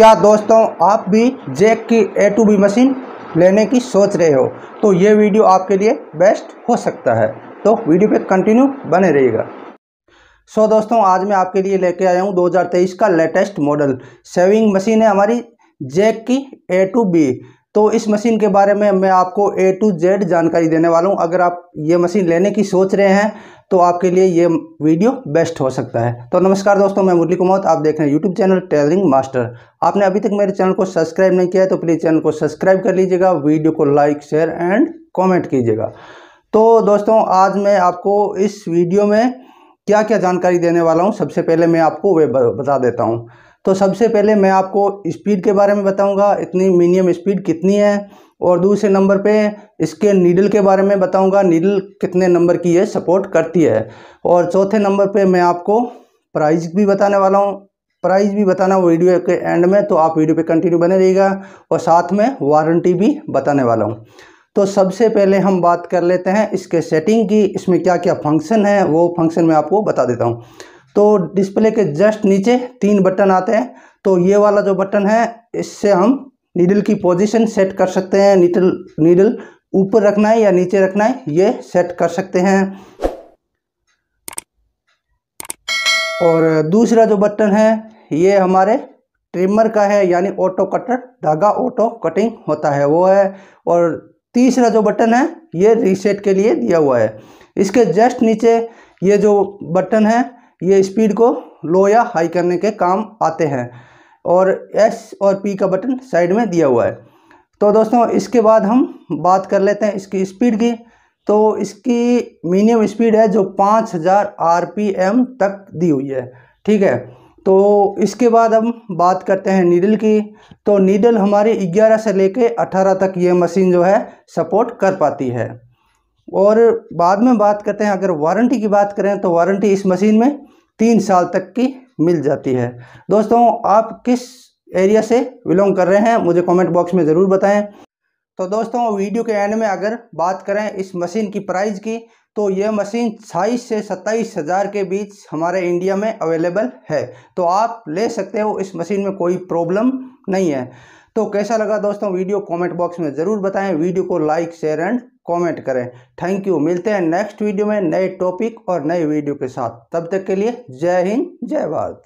क्या दोस्तों आप भी जैक की ए टू बी मशीन लेने की सोच रहे हो तो ये वीडियो आपके लिए बेस्ट हो सकता है तो वीडियो पे कंटिन्यू बने रहिएगा सो दोस्तों आज मैं आपके लिए लेके आया हूँ 2023 का लेटेस्ट मॉडल सेविंग मशीन है हमारी जैक की ए टू बी तो इस मशीन के बारे में मैं आपको ए टू जेड जानकारी देने वाला हूँ अगर आप ये मशीन लेने की सोच रहे हैं तो आपके लिए ये वीडियो बेस्ट हो सकता है तो नमस्कार दोस्तों मैं मुरली कुमार आप देख रहे हैं यूट्यूब चैनल टेलरिंग मास्टर आपने अभी तक मेरे चैनल को सब्सक्राइब नहीं किया है तो प्लीज़ चैनल को सब्सक्राइब कर लीजिएगा वीडियो को लाइक शेयर एंड कॉमेंट कीजिएगा तो दोस्तों आज मैं आपको इस वीडियो में क्या क्या जानकारी देने वाला हूँ सबसे पहले मैं आपको वे बता देता हूँ तो सबसे पहले मैं आपको स्पीड के बारे में बताऊंगा इतनी मिनिमम स्पीड कितनी है और दूसरे नंबर पे इसके नीडल के बारे में बताऊंगा नीडल कितने नंबर की है सपोर्ट करती है और चौथे नंबर पे मैं आपको प्राइस भी बताने वाला हूँ प्राइस भी बताना वीडियो के एंड में तो आप वीडियो पर कंटिन्यू बने रहिएगा और साथ में वारंटी भी बताने वाला हूँ तो सबसे पहले हम बात कर लेते हैं इसके सेटिंग की इसमें क्या क्या फंक्शन है वो फंक्शन मैं आपको बता देता हूँ तो डिस्प्ले के जस्ट नीचे तीन बटन आते हैं तो ये वाला जो बटन है इससे हम नीडल की पोजीशन सेट कर सकते हैं नीडल नीडल ऊपर रखना है या नीचे रखना है ये सेट कर सकते हैं और दूसरा जो बटन है ये हमारे ट्रिमर का है यानी ऑटो कटर धागा ऑटो कटिंग होता है वो है और तीसरा जो बटन है ये रीसेट के लिए दिया हुआ है इसके जस्ट नीचे ये जो बटन है ये स्पीड को लो या हाई करने के काम आते हैं और एस और पी का बटन साइड में दिया हुआ है तो दोस्तों इसके बाद हम बात कर लेते हैं इसकी स्पीड की तो इसकी मिनिमम स्पीड है जो 5000 हज़ार तक दी हुई है ठीक है तो इसके बाद हम बात करते हैं नीडल की तो नीडल हमारी 11 से लेके 18 तक ये मशीन जो है सपोर्ट कर पाती है और बाद में बात करते हैं अगर वारंटी की बात करें तो वारंटी इस मशीन में तीन साल तक की मिल जाती है दोस्तों आप किस एरिया से बिलोंग कर रहे हैं मुझे कमेंट बॉक्स में ज़रूर बताएं तो दोस्तों वीडियो के एंड में अगर बात करें इस मशीन की प्राइस की तो यह मशीन छाईस से सत्ताईस हज़ार के बीच हमारे इंडिया में अवेलेबल है तो आप ले सकते हो इस मशीन में कोई प्रॉब्लम नहीं है तो कैसा लगा दोस्तों वीडियो कमेंट बॉक्स में ज़रूर बताएं वीडियो को लाइक शेयर एंड कमेंट करें थैंक यू मिलते हैं नेक्स्ट वीडियो में नए टॉपिक और नए वीडियो के साथ तब तक के लिए जय हिंद जय भारत